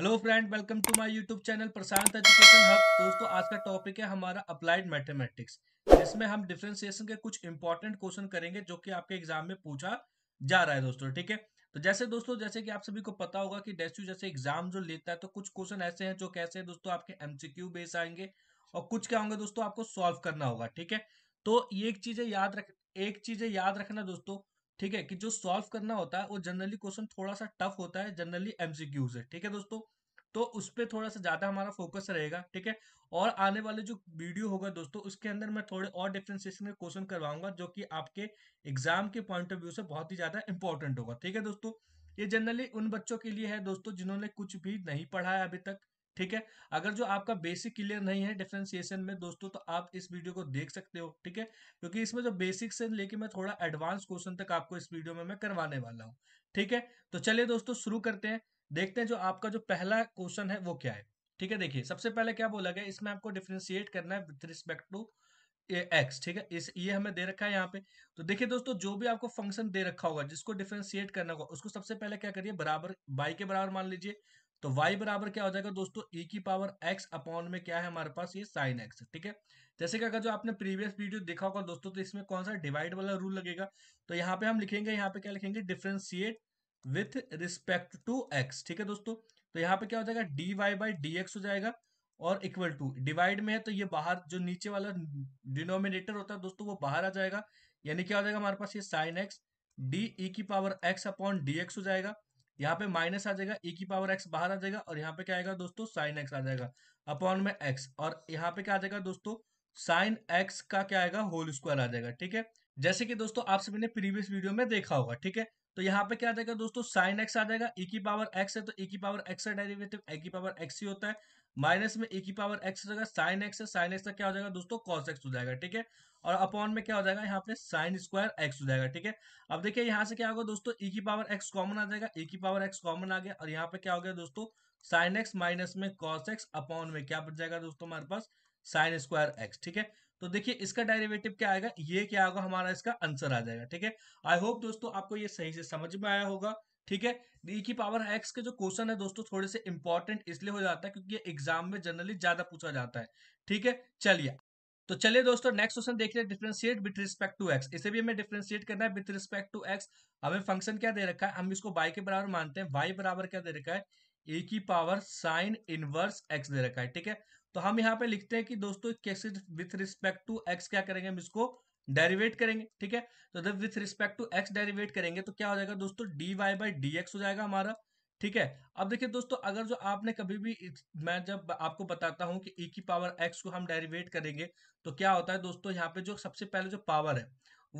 Hello friend welcome to my YouTube channel Prashant education hub दोस्तों आज का टॉपिक है हमारा अप्लाइड मैथमेटिक्स जिसमें हम डिफ्रेंसिएशन के कुछ इंपॉर्टेंट क्वेश्चन करेंगे जो कि आपके एग्जाम में पूछा जा रहा है दोस्तों ठीक है तो जैसे दोस्तों जैसे कि आप सभी को पता होगा कि डेस्यू जैसे एग्जाम जो लेता है तो कुछ क्वेश्चन ऐसे हैं जो कैसे दोस्तों आपके एमसीक्यू बेस आएंगे और कुछ क्या होंगे दोस्तों आपको सॉल्व करना होगा ठीक है तो ये एक चीजें याद रख एक चीजें याद रखना दोस्तों ठीक है कि जो सॉल्व करना होता है वो जनरली क्वेश्चन थोड़ा सा टफ होता है जनरली एमसीक्यूज है ठीक है दोस्तों तो उस पर थोड़ा सा ज्यादा हमारा फोकस रहेगा ठीक है और आने वाले जो वीडियो होगा दोस्तों उसके अंदर मैं थोड़े और डिफ्रेंसिएशन के क्वेश्चन करवाऊंगा जो कि आपके एग्जाम के पॉइंट ऑफ व्यू से बहुत ही ज्यादा इंपॉर्टेंट होगा ठीक है दोस्तों ये जनरली उन बच्चों के लिए है दोस्तों जिन्होंने कुछ भी नहीं पढ़ा है अभी तक ठीक है अगर जो आपका बेसिक क्लियर नहीं है डिफ्रेंसिएशन में दोस्तों तो आप इस वीडियो को देख सकते हो ठीक है क्योंकि इसमें जो बेसिक से लेके मैं थोड़ा एडवांस क्वेश्चन तक आपको इस वीडियो में मैं करवाने वाला हूँ ठीक है तो चलिए दोस्तों शुरू करते हैं देखते हैं जो आपका जो पहला क्वेश्चन है वो क्या है ठीक है देखिए सबसे पहले क्या बोला गया इसमें आपको डिफ्रेंशिएट करना है विथ रिस्पेक्ट टू एक्स ठीक है इस ये हमें दे रखा है यहाँ पे तो देखिए दोस्तों जो भी आपको फंक्शन दे रखा होगा जिसको डिफ्रेंशिएट करना होगा उसको सबसे पहले क्या करिए बराबर बाई के बराबर मान लीजिए तो y बराबर क्या हो जाएगा दोस्तों e की पावर x अपॉन में क्या है हमारे पास ये साइन x ठीक है जैसे कि अगर जो आपने प्रीवियस वीडियो देखा होगा दोस्तों तो इसमें कौन सा डिवाइड वाला रूल लगेगा तो यहाँ पे हम लिखेंगे यहाँ पे क्या लिखेंगे differentiate with respect to x ठीक है दोस्तों तो यहाँ पे क्या हो जाएगा D Y by D x हो जाएगा और इक्वल टू डिवाइड में है तो ये बाहर जो नीचे वाला डिनोमिनेटर होता है दोस्तों वो बाहर आ जाएगा यानी क्या हो जाएगा हमारे पास ये साइन एक्स डी ई की power x upon D x हो जाएगा यहाँ पे माइनस आ जाएगा e की पावर एक्स बाहर आ जाएगा और यहाँ पे क्या आएगा दोस्तों साइन एक्स आ जाएगा अपॉन में एक्स और यहाँ पे क्या आ जाएगा दोस्तों साइन एक्स का क्या आएगा होल स्क्वायर आ जाएगा ठीक है जैसे कि दोस्तों आप सभी ने प्रीवियस वीडियो में देखा होगा ठीक है तो यहाँ पे क्या आ जाएगा दोस्तों साइन एक्स आ जाएगा e की पावर एक्स है तो e की पावर एक्स का डेरिवेटिव ए की पावर एक्स ही होता है माइनस में ए e की पावर एक्स हो जाएगा साइन एक्स है साइन एक्स का क्या हो जाएगा दोस्तों कॉस एक्स हो जाएगा ठीक है और अपॉन में क्या हो जाएगा यहाँ पे साइन स्क्वायर एक्स हो जाएगा ठीक है अब देखिए यहाँ से क्या होगा दोस्तों ई e की पावर एक्स कॉमन आ जाएगा ई e की पावर एक्स कॉमन आ गया और यहाँ पे क्या हो गया दोस्तों साइन एक्स माइनस में कॉस एक्स अपॉन में क्या बच जाएगा दोस्तों हमारे पास साइन स्क्वायर एक्स ठीक है तो देखिए इसका डायरेवेटिव क्या आएगा ये क्या होगा हमारा इसका आंसर आ जाएगा ठीक है आई होप दोस्तों आपको ये सही से समझ में आया होगा ठीक है ई e की पावर एक्स के जो क्वेश्चन है दोस्तों थोड़े से इंपॉर्टेंट इसलिए हो जाता है क्योंकि एग्जाम में जनरली ज्यादा पूछा जाता है ठीक है चलिए तो चलिए दोस्तों नेक्स्ट क्वेश्चन देख रहे differentiate with respect to x इसे भी हमें डिफ्रेंशिएट करना है विथ रिस्पेक्ट टू एक्स हमें फंक्शन क्या दे रखा है हम इसको वाई के बराबर मानते हैं वाई बराबर क्या दे रखा है ए की पावर साइन इनवर्स एक्स दे रखा है ठीक है तो हम यहाँ पे लिखते हैं कि दोस्तों विथ रिस्पेक्ट टू एक्स क्या करेंगे हम इसको डेरिवेट करेंगे ठीक है तो जब with respect to x derivate करेंगे तो क्या हो जाएगा दोस्तों d Y by D x हो जाएगा हमारा ठीक है अब देखिए दोस्तों अगर जो आपने कभी भी मैं जब आपको बताता हूं कि e की पावर एक्स को हम डेरिवेट करेंगे तो क्या होता है दोस्तों यहाँ पे जो सबसे पहले जो पावर है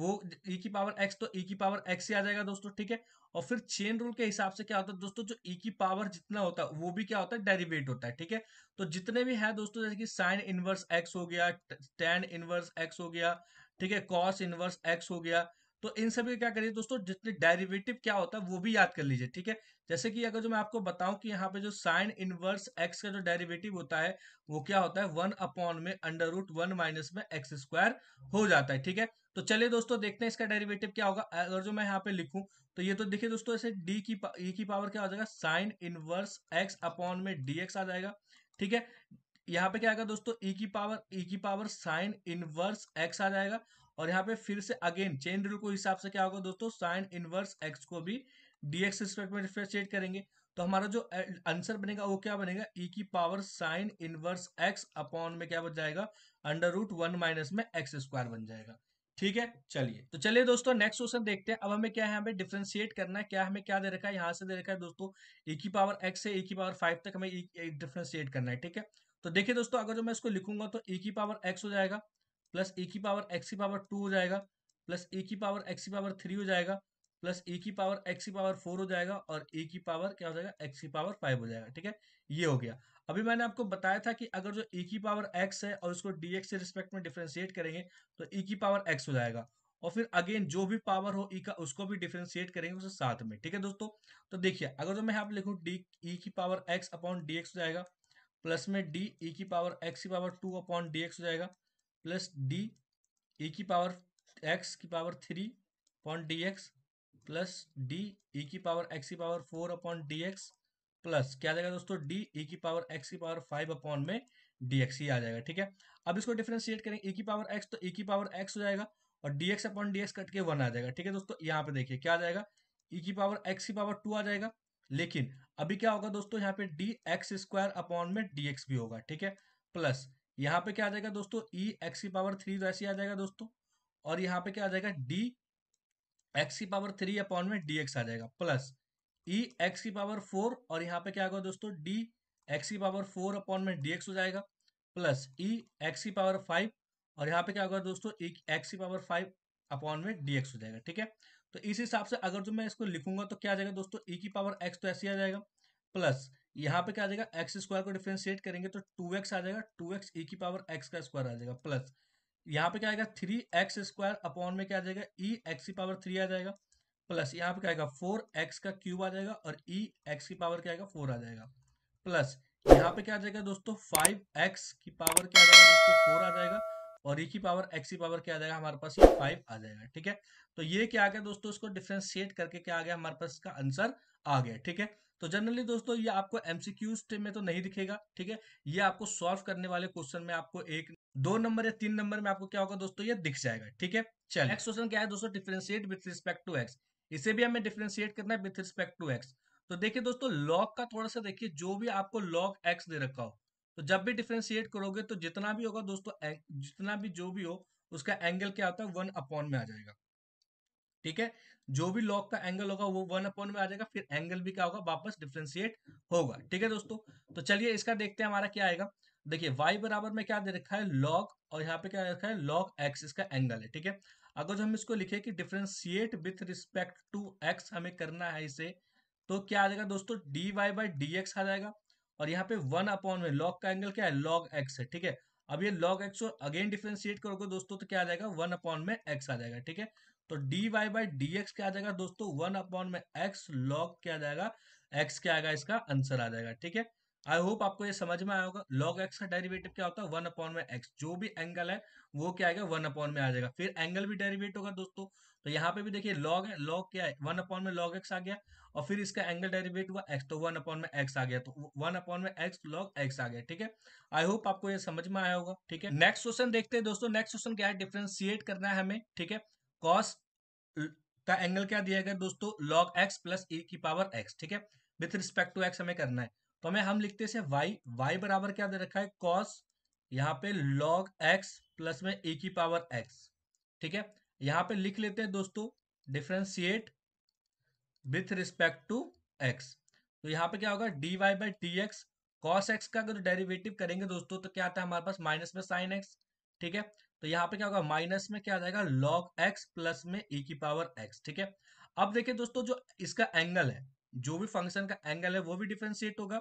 वो ई की पावर एक्स तो e की पावर एक्स ही आ जाएगा दोस्तों ठीक है और फिर चेन रूल के हिसाब से क्या होता है दोस्तों जो ई की पावर जितना होता है वो भी क्या होता है डेरिवेट होता है ठीक है तो जितने भी है दोस्तों जैसे कि साइन इनवर्स एक्स हो गया टेन इनवर्स एक्स हो गया ठीक है कॉस इनवर्स एक्स हो गया तो इन सभी क्या करिए दोस्तों जितने डेरिवेटिव क्या होता है वो भी याद कर लीजिए ठीक है जैसे कि अगर जो मैं आपको बताऊं कि यहाँ पे जो साइन इनवर्स एक्स का जो डेरिवेटिव होता है वो क्या होता है वन अपॉन में अंडर रूट वन माइनस में एक्स स्क्वायर हो जाता है ठीक है तो चलिए दोस्तों देखते हैं इसका डेरिवेटिव क्या होगा अगर जो मैं यहाँ पे लिखूं तो ये तो देखिए दोस्तों ऐसे डी की ई e की पावर क्या हो जाएगा साइन इनवर्स एक्स अपॉन में डी आ जाएगा ठीक है यहाँ पे क्या आएगा दोस्तों ई e की पावर ई e की पावर साइन इनवर्स एक्स आ जाएगा और यहाँ पे फिर से अगेन चेन रूल को हिसाब से क्या होगा दोस्तों साइन इनवर्स एक्स को भी डी एक्स रिस्पेक्ट में डिफ्रेंशिएट करेंगे तो हमारा जो आंसर बनेगा वो क्या बनेगा ई e की power sine inverse x upon में क्या बन जाएगा अंडर रूट वन माइनस में एक्स स्क्वायर बन जाएगा ठीक है चलिए तो चलिए दोस्तों नेक्स्ट क्वेश्चन देखते हैं अब हमें क्या है हमें डिफ्रेंशिएट करना है क्या हमें क्या दे रखा है यहाँ से दे रखा है दोस्तों ई e की पावर एक्स से ई e की पावर फाइव तक हमें डिफ्रेंशिएट करना है ठीक है तो देखिए दोस्तों अगर जो मैं इसको लिखूंगा तो ई की पावर एक्स हो जाएगा प्लस ए की पावर एक्स की पावर टू हो जाएगा प्लस ए की पावर एक्स की पावर थ्री हो जाएगा प्लस ए की पावर एक्स की पावर फोर हो जाएगा और ए की पावर क्या हो जाएगा एक्स की पावर फाइव हो जाएगा ठीक है ये हो गया अभी मैंने आपको बताया था कि अगर जो ए की पावर एक्स है और उसको डी एक्स से रिस्पेक्ट में डिफ्रेंशिएट करेंगे तो ए की पावर एक्स हो जाएगा और फिर अगेन जो भी पावर हो ई का उसको भी डिफ्रेंशिएट करेंगे उसे साथ में ठीक है दोस्तों तो देखिए अगर जो मैं यहाँ पे लिखूँ डी ई की power x upon D x हो जाएगा प्लस में डी ई की पावर एक्स की power two upon D x हो जाएगा प्लस डी ए की पावर एक्स की power three upon D x plus d a की पावर एक्स की power four upon D x plus क्या जाएगा दोस्तों डी ए की पावर एक्स की पावर फाइव अपॉन में डी एक्स ही आ जाएगा ठीक है अब इसको डिफ्रेंशिएट करें ए की पावर एक्स तो ए की पावर एक्स हो जाएगा और d x upon D x cut के वन आ जाएगा ठीक है दोस्तों यहाँ पे देखिए क्या आ जाएगा ई की पावर एक्स की पावर टू आ जाएगा लेकिन अभी क्या होगा दोस्तों यहाँ पे डी एक्स स्क्वायर अपॉन में डी एक्स भी होगा ठीक है प्लस यहाँ पे क्या आ जाएगा दोस्तों ई e एक्स की पावर थ्री तो ऐसे आ जाएगा दोस्तों और यहाँ पे क्या आ जाएगा डी एक्स की पावर थ्री अपॉन में डी एक्स आ जाएगा प्लस ई एक्स की पावर फोर और यहाँ पे क्या होगा दोस्तों डी एक्स की पावर फोर अपॉन में डी एक्स हो जाएगा प्लस ई एक्स की पावर फाइव और यहाँ पे क्या होगा दोस्तों एक्स e की पावर फाइव अपॉन में डी एक्स हो जाएगा ठीक है तो इस हिसाब से अगर जो तो मैं इसको लिखूंगा तो क्या आ जाएगा दोस्तों ई e की पावर एक्स तो ऐसे आ जाएगा प्लस यहाँ पे क्या आ जाएगा एक्स स्क्वायर को डिफ्रेंशिएट करेंगे तो टू एक्स आ जाएगा टू एक्स ई की पावर एक्स का स्क्वायर आ जाएगा प्लस यहाँ पे क्या आएगा थ्री एक्स स्क्वायर अपॉन में क्या आ जाएगा ई e एक्स की पावर थ्री आ जाएगा प्लस यहाँ पे क्या आएगा फोर एक्स का क्यूब आ जाएगा और ई e एक्स की पावर क्या आएगा फोर आ जाएगा प्लस यहाँ पे क्या आ जाएगा दोस्तों फाइव एक्स की पावर क्या आ जाएगा दोस्तों फोर आ जाएगा और एक ही पावर एक्स की पावर क्या आ जाएगा हमारे पास ये फाइव आ जाएगा ठीक है तो ये क्या आ गया दोस्तों इसको डिफ्रेंशिएट करके क्या आ गया हमारे पास इसका आंसर आ गया ठीक है तो जनरली दोस्तों ये आपको एमसीक्यूज में तो नहीं दिखेगा ठीक है ये आपको सॉल्व करने वाले क्वेश्चन में आपको एक दो नंबर या तीन नंबर में आपको क्या होगा दोस्तों ये दिख जाएगा ठीक है चलिए नेक्स्ट क्वेश्चन क्या है दोस्तों differentiate with respect to x इसे भी हमें डिफ्रेंशिएट करना है विथ रिस्पेक्ट टू एक्स तो देखिए दोस्तों लॉग का थोड़ा सा देखिए जो भी आपको लॉग एक्स दे रखा हो तो जब भी डिफ्रेंशिएट करोगे तो जितना भी होगा दोस्तों जितना भी जो भी हो उसका एंगल क्या होता है वन अपॉन में आ जाएगा ठीक है जो भी लॉक का एंगल होगा वो वन अपॉन में आ जाएगा फिर एंगल भी क्या होगा वापस डिफ्रेंशिएट होगा ठीक है दोस्तों तो चलिए इसका देखते हैं हमारा क्या आएगा देखिए वाई बराबर में क्या दे रखा है लॉग और यहाँ पे क्या दे रखा है लॉग एक्स इसका एंगल है ठीक है अगर जो हम इसको लिखे कि differentiate with respect to x हमें करना है इसे तो क्या आ जाएगा दोस्तों d Y by D x आ जाएगा और यहाँ पे वन अपॉन में लॉग का एंगल क्या है लॉग एक्स है ठीक है अब ये लॉग एक्स को अगेन डिफ्रेंशिएट करोगे दोस्तों तो क्या आ जाएगा वन अपॉन में एक्स आ जाएगा ठीक है तो d Y by D x क्या आ जाएगा दोस्तों वन अपॉन में एक्स लॉग क्या आ जाएगा एक्स क्या आएगा इसका आंसर आ जाएगा ठीक है आई होप आपको ये समझ में आया होगा लॉग एक्स का डेरिवेटिव क्या होता है वन अपॉन में एक्स जो भी एंगल है वो क्या आएगा वन अपॉन में आ जाएगा फिर एंगल भी डेरिवेट होगा दोस्तों तो यहाँ पे भी देखिए लॉग है लॉग क्या है वन अपॉन में लॉग एक्स आ गया और फिर इसका एंगल डेरिवेट हुआ एक्स तो वन अपॉन में एक्स आ गया तो वन अपॉन में एक्स लॉग एक्स आ गया ठीक है आई होप आपको ये समझ में आया होगा ठीक है नेक्स्ट क्वेश्चन देखते हैं दोस्तों नेक्स्ट क्वेश्चन क्या है डिफ्रेंशिएट करना है हमें ठीक है कॉस का एंगल क्या दिया गया दोस्तों लॉग एक्स प्लस ई की पावर एक्स ठीक है विथ रिस्पेक्ट टू एक्स हमें करना है तो हमें हम लिखते से वाई वाई बराबर क्या दे रखा है कॉस यहाँ पे लॉग एक्स प्लस में ए e की पावर एक्स ठीक है यहाँ पे लिख लेते हैं दोस्तों differentiate with respect to x तो यहाँ पे क्या होगा d Y by D x cos x का अगर डेरिवेटिव करेंगे दोस्तों तो क्या आता है हमारे पास माइनस में साइन एक्स ठीक है तो यहाँ पे क्या होगा माइनस में क्या आ जाएगा लॉग एक्स प्लस में ई e की पावर एक्स ठीक है अब देखिए दोस्तों जो इसका एंगल है जो भी फंक्शन का एंगल है वो भी डिफ्रेंशिएट होगा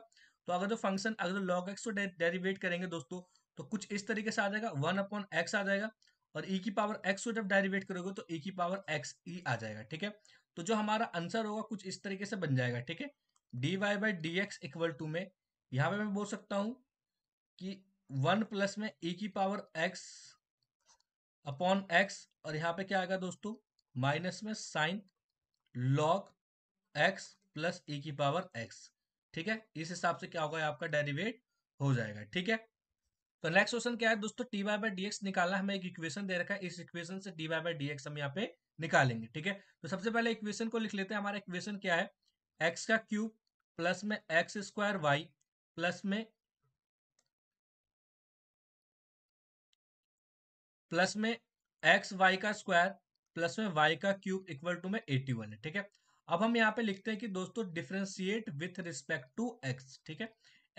तो अगर जो फंक्शन अगर जो लॉग एक्स को डेरिवेट करेंगे दोस्तों तो कुछ इस तरीके से आ जाएगा वन अपॉन एक्स आ जाएगा और ई e की पावर एक्स को जब डेरिवेट करोगे तो ई e की पावर एक्स ई आ जाएगा ठीक है तो जो हमारा आंसर होगा कुछ इस तरीके से बन जाएगा ठीक है d Y by D x equal to में यहाँ पे मैं बोल सकता हूँ कि वन प्लस में ई e की पावर एक्स अपॉन एक्स और यहाँ पे क्या आएगा दोस्तों माइनस में sine log x plus e की पावर एक्स ठीक है इस हिसाब से क्या होगा आपका डेरिवेट हो जाएगा ठीक है तो नेक्स्ट क्वेश्चन क्या है दोस्तों टी वाई बाई डी निकालना हमें एक इक्वेशन दे रखा है इस इक्वेशन से डी वाई बाई डी हम यहाँ पे निकालेंगे ठीक है तो सबसे पहले इक्वेशन को लिख लेते हैं हमारा इक्वेशन क्या है एक्स का क्यूब प्लस में एक्स स्क्वायर वाई प्लस में प्लस में एक्स वाई का स्क्वायर प्लस में वाई का क्यूब इक्वल टू में एटी वन है ठीक है अब हम यहाँ पे लिखते हैं कि दोस्तों differentiate with respect to x ठीक है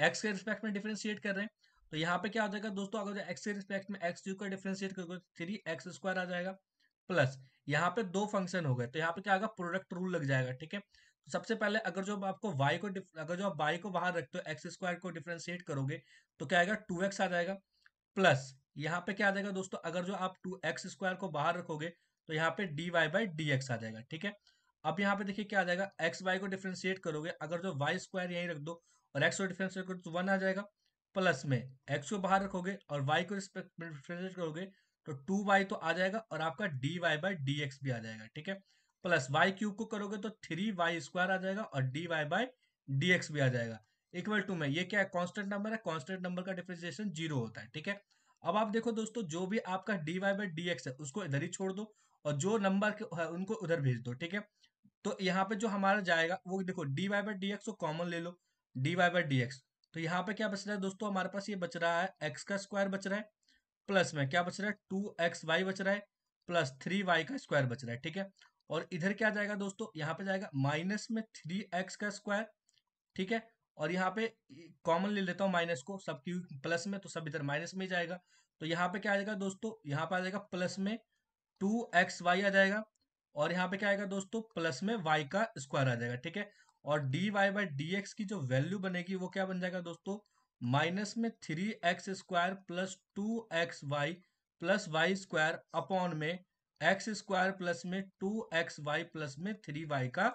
एक्स के रिस्पेक्ट में डिफ्रेंशिएट कर रहे हैं तो यहाँ पे क्या हो जाएगा दोस्तों अगर एक्स के रिस्पेक्ट में एक्स का डिफ्रेंशिएट करोगे थ्री एक्स स्क्वायर आ जाएगा प्लस यहाँ पे दो फंक्शन हो गए तो यहाँ पे क्या आएगा प्रोडक्ट रूल लग जाएगा ठीक है तो सबसे पहले अगर जो आपको y को अगर जो आप y को बाहर रखते हो एक्स स्क्वायर को डिफ्रेंशिएट करोगे तो क्या आएगा टू एक्स आ जाएगा प्लस यहाँ पे क्या आ जाएगा दोस्तों अगर जो आप टू एक्स स्क्वायर को बाहर रखोगे तो यहाँ पे d Y by D x आ जाएगा ठीक है अब यहाँ पे देखिए क्या आ जाएगा एक्स वाई को डिफ्रेंशिएट करोगे अगर जो वाई स्क्वायर यहीं रख दो और एक्स को डिफ्रेंशिएट करो तो वन आ जाएगा प्लस में एक्स को बाहर रखोगे और वाई को डिफ्रेंशिएट करोगे तो टू वाई तो आ जाएगा और आपका d Y by D x भी आ जाएगा ठीक है प्लस वाई क्यूब को करोगे तो थ्री वाई स्क्वायर आ जाएगा और d Y by D x भी आ जाएगा इक्वल टू में ये क्या है कॉन्स्टेंट नंबर है कॉन्स्टेंट नंबर का डिफ्रेंसिएशन जीरो होता है ठीक है अब आप देखो दोस्तों जो भी आपका d Y by D x है उसको इधर ही छोड़ दो और जो नंबर है उनको उधर भेज दो ठीक है तो यहाँ पे जो हमारा जाएगा वो देखो d Y by D x को कॉमन ले लो d Y by D x तो यहाँ पे क्या बच रहा है दोस्तों हमारे पास ये बच रहा है एक्स का स्क्वायर बच रहा है प्लस में क्या बच रहा है टू एक्स वाई बच रहा है प्लस थ्री वाई का स्क्वायर बच रहा है ठीक है और इधर क्या जाएगा दोस्तों यहाँ पे जाएगा माइनस में थ्री एक्स का स्क्वायर ठीक है और यहाँ पे कॉमन ले लेता हूँ माइनस को सब क्यू प्लस में तो सब इधर माइनस में ही जाएगा तो यहाँ पे क्या आ जाएगा दोस्तों यहाँ पे आ जाएगा प्लस में टू एक्स वाई आ जाएगा और यहाँ पे क्या आएगा दोस्तों प्लस में वाई का स्क्वायर आ जाएगा ठीक है और d Y by D x की जो वैल्यू बनेगी वो क्या बन जाएगा दोस्तों माइनस में three x square plus two x y plus y square upon में एक्स स्क्वायर प्लस में टू एक्स वाई प्लस में थ्री वाई का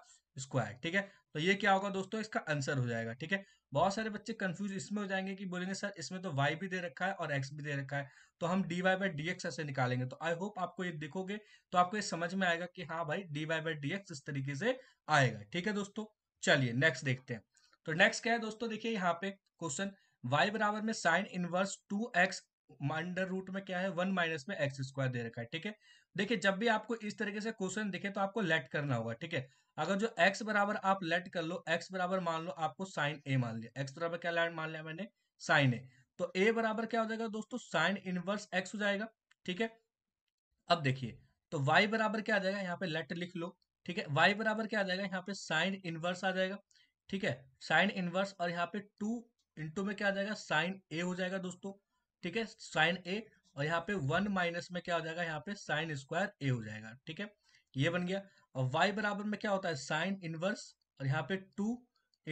स्क्वायर ठीक है तो ये क्या होगा दोस्तों इसका आंसर हो जाएगा ठीक है बहुत सारे बच्चे कंफ्यूज इसमें हो जाएंगे कि बोलेंगे सर इसमें तो वाई भी दे रखा है और एक्स भी दे रखा है तो हम d Y by D x ऐसे निकालेंगे तो आई होप आपको ये देखोगे तो आपको ये समझ में आएगा कि हाँ भाई d Y by D x इस तरीके से आएगा ठीक है दोस्तों चलिए नेक्स्ट देखते हैं तो नेक्स्ट क्या है दोस्तों देखिए यहाँ पे क्वेश्चन वाई बराबर में sine inverse two x under root में क्या है वन माइनस में एक्स स्क्वायर दे रखा है ठीक है देखिए जब भी आपको इस तरीके से क्वेश्चन दिखे तो आपको लेट करना होगा ठीक है अगर जो एक्स बराबर आप लेट कर लो एक्स बराबर मान लो आपको साइन ए मान लिया एक्स बराबर क्या मान लिया मैंने साइन ए तो ए बराबर क्या हो जाएगा दोस्तों साइन इनवर्स एक्स हो जाएगा ठीक है अब देखिए तो वाई बराबर क्या आ जाएगा यहाँ पे लेट लिख लो ठीक है वाई बराबर क्या आ जाएगा यहाँ पे साइन इनवर्स आ जाएगा ठीक है साइन इनवर्स और यहाँ पे टू इंटू में क्या आ जाएगा साइन ए हो जाएगा दोस्तों ठीक है साइन ए और यहाँ पे वन माइनस में क्या हो जाएगा यहाँ पे साइन स्क्वायर ए हो जाएगा ठीक है ये बन गया और वाई बराबर में क्या होता है साइन इनवर्स और यहाँ पे टू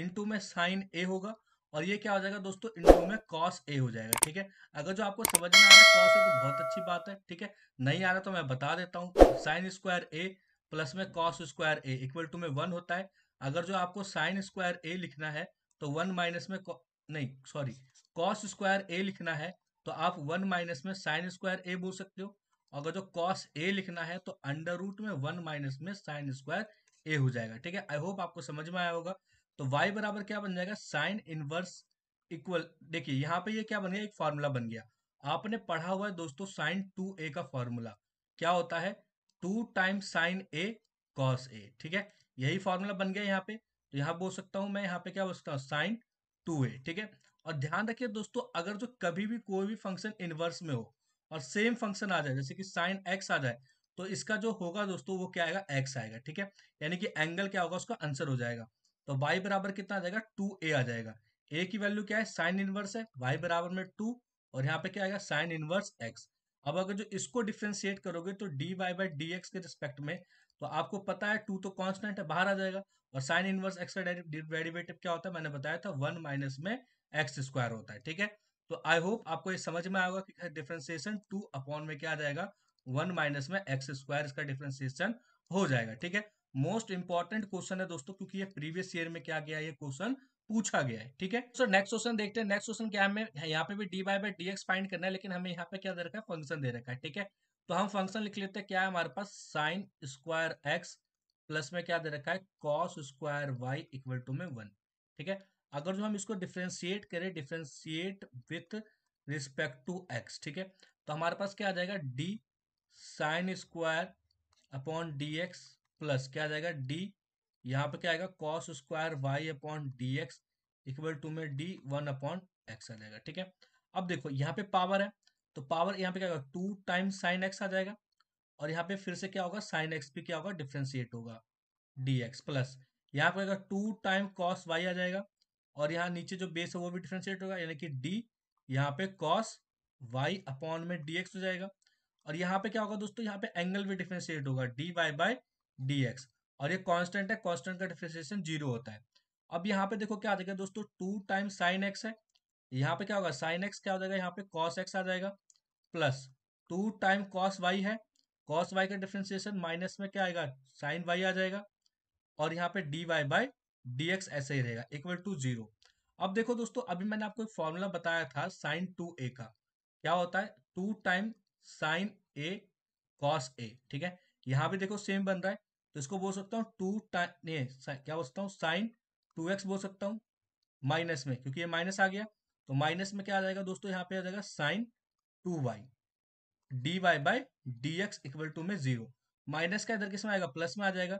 इंटू में साइन ए होगा और ये क्या हो जाएगा दोस्तों इंटू में कॉस ए हो जाएगा ठीक है अगर जो आपको समझ में आ रहा है कॉस ए तो बहुत अच्छी बात है ठीक है नहीं आ रहा तो मैं बता देता हूँ साइन स्क्वायर ए प्लस में cos square a equal to में वन होता है अगर जो आपको साइन स्क्वायर ए लिखना है तो वन माइनस में नहीं सॉरी कॉस स्क्वायर ए लिखना है तो आप वन माइनस में साइन स्क्वायर ए बोल सकते हो अगर जो कॉस ए लिखना है तो अंडर रूट में वन माइनस में साइन स्क्वायर ए हो जाएगा ठीक है आई होप आपको समझ में आया होगा तो वाई बराबर क्या बन जाएगा साइन इनवर्स इक्वल देखिए यहाँ पे ये क्या बन गया एक फॉर्मूला बन गया आपने पढ़ा हुआ है दोस्तों साइन टू ए का फॉर्मूला क्या होता है two time sine a cos a ठीक है यही फॉर्मूला बन गया यहाँ पे तो यहाँ बोल सकता हूँ मैं यहाँ पे क्या बोल सकता हूँ साइन टू ए ठीक है और ध्यान रखिए दोस्तों अगर जो कभी भी कोई भी फंक्शन इनवर्स में हो और सेम फंक्शन आ जाए जैसे कि साइन एक्स आ जाए तो इसका जो होगा दोस्तों वो क्या आएगा एक्स आएगा ठीक है यानी कि एंगल क्या होगा उसका आंसर हो जाएगा तो वाई बराबर कितना आ जाएगा टू ए आ जाएगा ए की वैल्यू क्या है साइन इनवर्स है वाई बराबर में टू और यहाँ पे क्या आएगा साइन इनवर्स एक्स अब अगर जो इसको डिफ्रेंशिएट करोगे तो d Y by D x के रिस्पेक्ट में तो आपको पता है टू तो कॉन्स्टेंट है बाहर आ जाएगा और साइन इनवर्स एक्स का डेरिवेटिव क्या होता है मैंने बताया था वन माइनस में एक्स स्क्वायर होता है ठीक है तो आई होप आपको ये समझ में आएगा कि डिफ्रेंसिएशन टू अपॉन में क्या आ जाएगा वन माइनस में एक्स स्क्वायर इसका डिफ्रेंसिएशन हो जाएगा ठीक है मोस्ट इंपॉर्टेंट क्वेश्चन है दोस्तों क्योंकि ये प्रीवियस ईयर में क्या गया ये क्वेश्चन पूछा गया है ठीक है सो नेक्स्ट क्वेश्चन देखते हैं नेक्स्ट क्वेश्चन क्या हमें यहाँ पे भी d by by D x find करना है लेकिन हमें यहाँ पे क्या दे रखा है फंक्शन दे रखा है ठीक है तो हम फंक्शन लिख लेते हैं क्या है हमारे पास साइन स्क्वायर एक्स प्लस में क्या दे रखा है cos square y equal to में वन ठीक है अगर जो हम इसको डिफ्रेंशिएट करें differentiate with respect to x ठीक है तो हमारे पास क्या आ जाएगा d sine square upon D x plus क्या आ जाएगा डी यहाँ पे क्या आएगा cos square y upon D x equal to में डी वन अपॉन एक्स आ जाएगा ठीक है अब देखो यहाँ पे पावर है तो पावर यहाँ पे क्या होगा टू टाइम साइन एक्स आ जाएगा और यहाँ पे फिर से क्या होगा साइन एक्स भी क्या होगा डिफ्रेंशिएट होगा डी एक्स प्लस यहाँ पे टू टाइम कॉस वाई आ जाएगा और यहाँ नीचे जो बेस है वो भी डिफ्रेंशिएट होगा यानी कि डी यहाँ पे कॉस वाई अपॉन में डी हो जाएगा और यहाँ पे क्या होगा दोस्तों यहाँ पे एंगल भी डिफ्रेंशिएट होगा d Y by D x और ये कांस्टेंट है कांस्टेंट का डिफ्रेंशिएशन जीरो होता है अब यहाँ पे देखो क्या आ जाएगा दोस्तों टू टाइम साइन एक्स है यहाँ पे क्या होगा साइन एक्स क्या हो जाएगा यहाँ पे कॉस एक्स आ जाएगा plus two time cos y है कॉस वाई का डिफ्रेंशिएशन माइनस में क्या आएगा साइन वाई आ जाएगा और यहाँ पे d Y by D x ऐसे ही रहेगा इक्वल टू जीरो अब देखो दोस्तों अभी मैंने आपको एक फॉर्मूला बताया था साइन टू ए का क्या होता है two time sine a cos a ठीक है यहाँ भी देखो सेम बन रहा है तो इसको बोल सकता हूँ टू टाइम नहीं क्या बोल सकता हूँ साइन टू एक्स बोल सकता हूँ माइनस में क्योंकि ये माइनस आ गया तो माइनस में क्या आ जाएगा दोस्तों यहाँ पे आ जाएगा sine two y d Y by D x equal to में जीरो माइनस का इधर किस में आएगा प्लस में आ जाएगा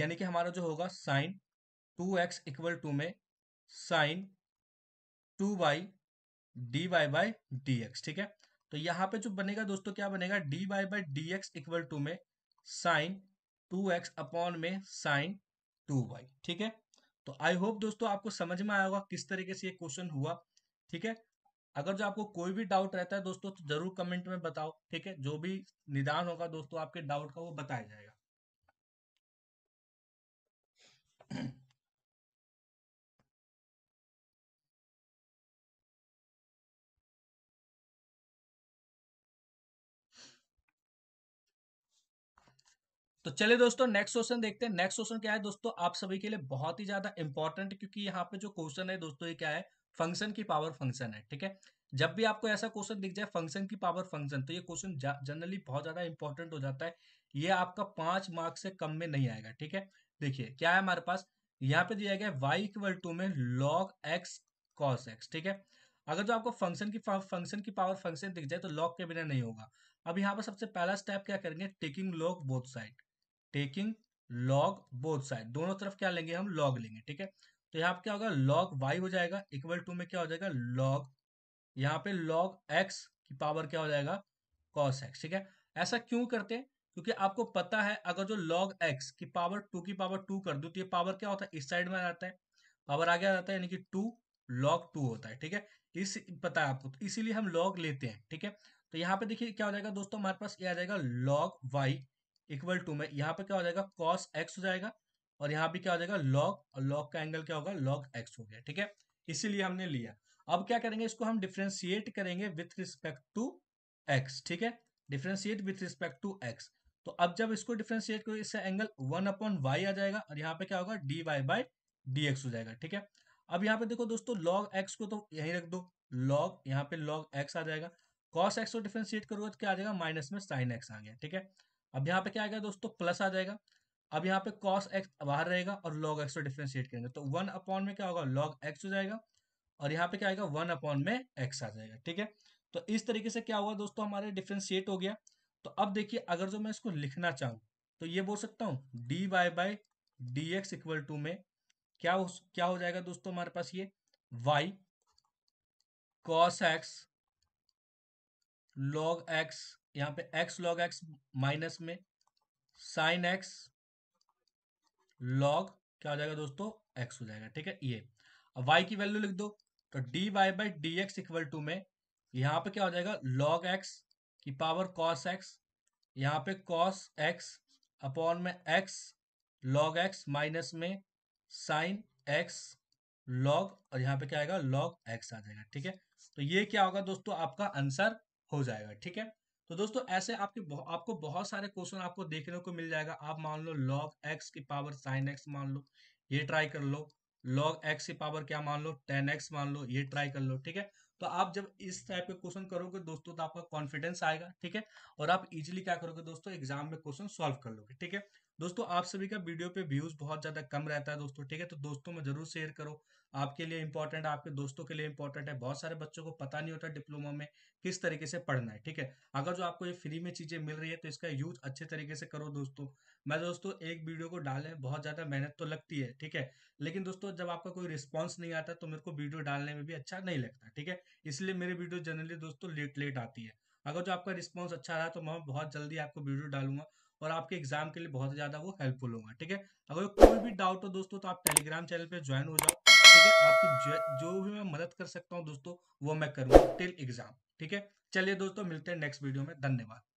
यानी कि हमारा जो होगा sine two x equal to में sine two y d Y by D x ठीक है तो यहां पे जो बनेगा दोस्तों क्या बनेगा d Y by D x equal to में साइन टू एक्स अपॉन में साइन टू वाई ठीक है तो आई होप दोस्तों आपको समझ में आया होगा किस तरीके से ये क्वेश्चन हुआ ठीक है अगर जो आपको कोई भी डाउट रहता है दोस्तों तो जरूर कमेंट में बताओ ठीक है जो भी निदान होगा दोस्तों आपके डाउट का वो बताया जाएगा Mm-hmm. तो चलिए दोस्तों नेक्स्ट क्वेश्चन देखते हैं नेक्स्ट क्वेश्चन क्या है दोस्तों आप सभी के लिए बहुत ही ज्यादा इंपॉर्टेंट क्योंकि यहाँ पे जो क्वेश्चन है दोस्तों ये क्या है फंक्शन की पावर फंक्शन है ठीक है जब भी आपको ऐसा क्वेश्चन दिख जाए फंक्शन की पावर फंक्शन तो ये क्वेश्चन जनरली बहुत ज्यादा इंपॉर्टेंट हो जाता है ये आपका पांच मार्क्स से कम में नहीं आएगा ठीक है देखिए क्या है हमारे पास यहाँ पे दिया गया वाई इक्वल टू में लॉग एक्स कॉस एक्स ठीक है अगर जो आपको फंक्शन की फंक्शन की पावर फंक्शन दिख जाए तो लॉग के बिना नहीं होगा अब यहाँ पर सबसे पहला स्टेप क्या करेंगे taking log both side taking log both side दोनों तरफ क्या लेंगे हम लॉग लेंगे ठीक है तो यहाँ पे क्या होगा लॉग वाई हो जाएगा इक्वल टू में क्या हो जाएगा लॉग यहाँ पे लॉग एक्स की पावर क्या हो जाएगा कॉस एक्स ठीक है ऐसा क्यों करते हैं क्योंकि आपको पता है अगर जो लॉग एक्स की पावर टू की पावर टू कर दू तो ये पावर क्या होता है इस साइड में आ जाता है पावर आगे आ जाता है यानी कि टू लॉग टू होता है ठीक है इस पता है आपको तो इसीलिए हम लॉग लेते हैं ठीक है तो यहाँ पे देखिए क्या हो जाएगा दोस्तों हमारे पास ये आ जाएगा लॉग वाई इक्वल टू में यहाँ पे क्या हो जाएगा कॉस एक्स हो जाएगा और यहाँ भी क्या हो जाएगा लॉग और लॉग का एंगल क्या होगा लॉग एक्स हो गया ठीक है इसीलिए हमने लिया अब क्या करेंगे इसको हम डिफ्रेंशिएट करेंगे विथ रिस्पेक्ट टू एक्स ठीक है differentiate with respect to x तो अब जब इसको डिफ्रेंशिएट करो इससे एंगल वन अपॉन वाई आ जाएगा और यहाँ पे क्या होगा d Y by D x हो जाएगा ठीक है अब यहाँ पे देखो दोस्तों लॉग एक्स को तो यही रख दो लॉग यहाँ पे लॉग एक्स आ जाएगा कॉस एक्स को डिफ्रेंशिएट करोगे तो क्या आ जाएगा माइनस में साइन एक्स आ गया ठीक है अब यहाँ पे क्या आएगा दोस्तों प्लस आ जाएगा अब यहाँ पे कॉस एक्स बाहर रहेगा और लॉग एक्स को डिफ्रेंशिएट करेंगे तो वन अपॉन में क्या होगा लॉग एक्स हो जाएगा और यहाँ पे क्या आएगा वन अपॉन में एक्स आ जाएगा ठीक है तो इस तरीके से क्या हुआ दोस्तों हमारे डिफ्रेंशिएट हो गया तो अब देखिए अगर जो मैं इसको लिखना चाहूँ तो ये बोल सकता हूँ d Y by D x equal to में क्या हो क्या हो जाएगा दोस्तों हमारे पास ये y cos x log x यहाँ पे एक्स लॉग एक्स माइनस में साइन एक्स लॉग क्या हो जाएगा दोस्तों एक्स हो जाएगा ठीक है ये अब वाई की वैल्यू लिख दो तो d Y by D x equal to में यहाँ पे क्या हो जाएगा लॉग एक्स की पावर कॉस एक्स यहाँ पे कॉस एक्स अपॉन में एक्स लॉग एक्स माइनस में साइन एक्स लॉग और यहाँ पे क्या आएगा लॉग एक्स आ जाएगा ठीक है तो ये क्या होगा दोस्तों आपका आंसर हो जाएगा ठीक है तो दोस्तों ऐसे आपके आपको बहुत सारे क्वेश्चन आपको देखने को मिल जाएगा आप मान लो लॉग एक्स की पावर साइन एक्स मान लो ये ट्राई कर लो लॉग एक्स की पावर क्या मान लो टेन एक्स मान लो ये ट्राई कर लो ठीक है तो आप जब इस टाइप के क्वेश्चन करोगे दोस्तों तो आपका कॉन्फिडेंस आएगा ठीक है और आप इजिली क्या करोगे दोस्तों एग्जाम में क्वेश्चन सॉल्व कर लोगे ठीक है दोस्तों आप सभी का वीडियो पे व्यूज बहुत ज्यादा कम रहता है दोस्तों ठीक है तो दोस्तों में जरूर शेयर करो आपके लिए इंपॉर्टेंट आपके दोस्तों के लिए इंपॉर्टेंट है बहुत सारे बच्चों को पता नहीं होता डिप्लोमा में किस तरीके से पढ़ना है ठीक है अगर जो आपको ये फ्री में चीजें मिल रही है तो इसका यूज अच्छे तरीके से करो दोस्तों मैं दोस्तों एक वीडियो को डालने में बहुत ज्यादा मेहनत तो लगती है ठीक है लेकिन दोस्तों जब आपका कोई रिस्पॉन्स नहीं आता तो मेरे को वीडियो डालने में भी अच्छा नहीं लगता ठीक है इसलिए मेरी वीडियो जनरली दोस्तों लेट लेट आती है अगर जो आपका रिस्पॉन्स अच्छा रहा तो मैं बहुत जल्दी आपको वीडियो डालूंगा और आपके एग्जाम के लिए बहुत ज़्यादा वो हेल्पफुल होगा ठीक है अगर कोई भी डाउट हो दोस्तों तो आप टेलीग्राम चैनल पर ज्वाइन हो जाओ ठीक है आपकी जो भी मैं मदद कर सकता हूँ दोस्तों वो मैं करूँगा टिल एग्जाम ठीक है चलिए दोस्तों मिलते हैं नेक्स्ट वीडियो में धन्यवाद